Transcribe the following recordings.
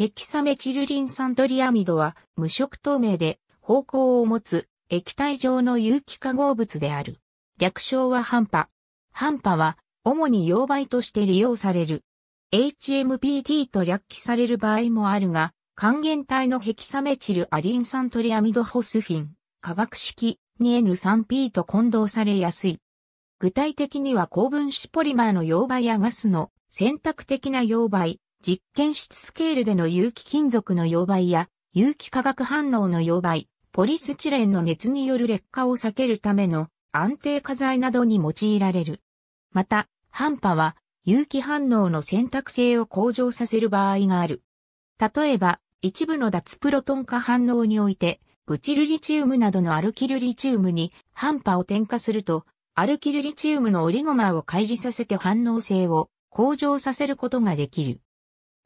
ヘキサメチルリン酸トリアミドは無色透明で方向を持つ液体状の有機化合物である。略称は半波。半波は主に溶媒として利用される。HMPT と略記される場合もあるが、還元体のヘキサメチルアリン酸トリアミドホスフィン、化学式 2N3P と混同されやすい。具体的には高分子ポリマーの溶媒やガスの選択的な溶媒、実験室スケールでの有機金属の溶媒や有機化学反応の溶媒、ポリスチレンの熱による劣化を避けるための安定化剤などに用いられる。また、半波は有機反応の選択性を向上させる場合がある。例えば、一部の脱プロトン化反応において、ブチルリチウムなどのアルキルリチウムに半波を添加すると、アルキルリチウムのオリゴマーを乖離させて反応性を向上させることができる。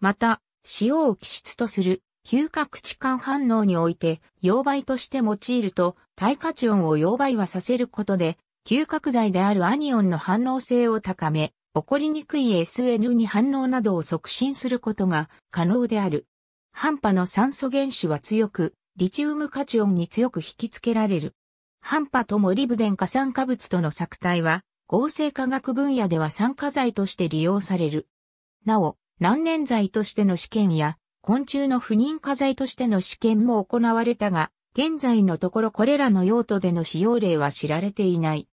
また、塩を基質とする嗅覚置換反応において、溶媒として用いると、耐価値音を溶媒はさせることで、嗅覚剤であるアニオンの反応性を高め、起こりにくい SN2 反応などを促進することが可能である。半波の酸素原子は強く、リチウム価値音に強く引き付けられる。半波とモリブデン化酸化物との作体は、合成化学分野では酸化剤として利用される。なお、難燃剤としての試験や、昆虫の不妊化剤としての試験も行われたが、現在のところこれらの用途での使用例は知られていない。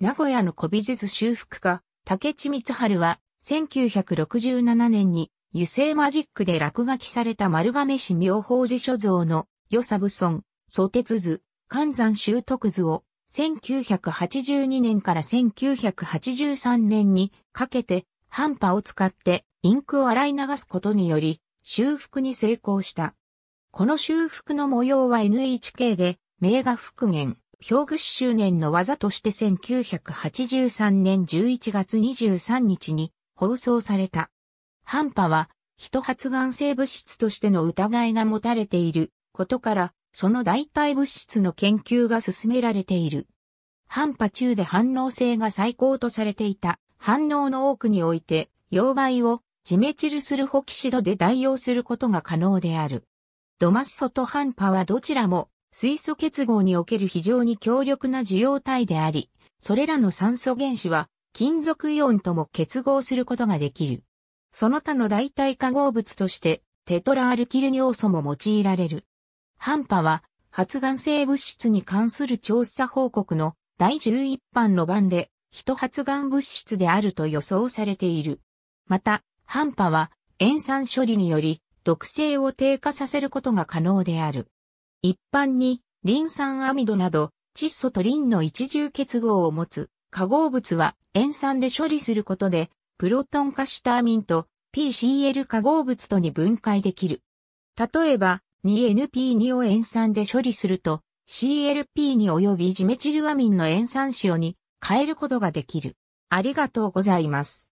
名古屋の古美術修復家、竹地光春は、1967年に油性マジックで落書きされた丸亀市妙法寺所蔵の、与サブ村、蘇鉄図、関山修徳図を、1982年から1983年にかけて、半波を使ってインクを洗い流すことにより、修復に成功した。この修復の模様は NHK で、名画復元、表具周年の技として1983年11月23日に放送された。半波は、人発がん性物質としての疑いが持たれていることから、その代替物質の研究が進められている。半波中で反応性が最高とされていた反応の多くにおいて、溶媒をジメチルスルホキシドで代用することが可能である。ドマッソとハンパはどちらも水素結合における非常に強力な受容体であり、それらの酸素原子は金属イオンとも結合することができる。その他の代替化合物としてテトラアルキル尿素も用いられる。ハンパは発がん性物質に関する調査報告の第11版の版で、人発がん物質であると予想されている。また、半端は塩酸処理により毒性を低下させることが可能である。一般にリン酸アミドなど窒素とリンの一重結合を持つ化合物は塩酸で処理することでプロトン化したアミンと PCL 化合物とに分解できる。例えば 2NP2 を塩酸で処理すると CLP2 及びジメチルアミンの塩酸塩に変えることができる。ありがとうございます。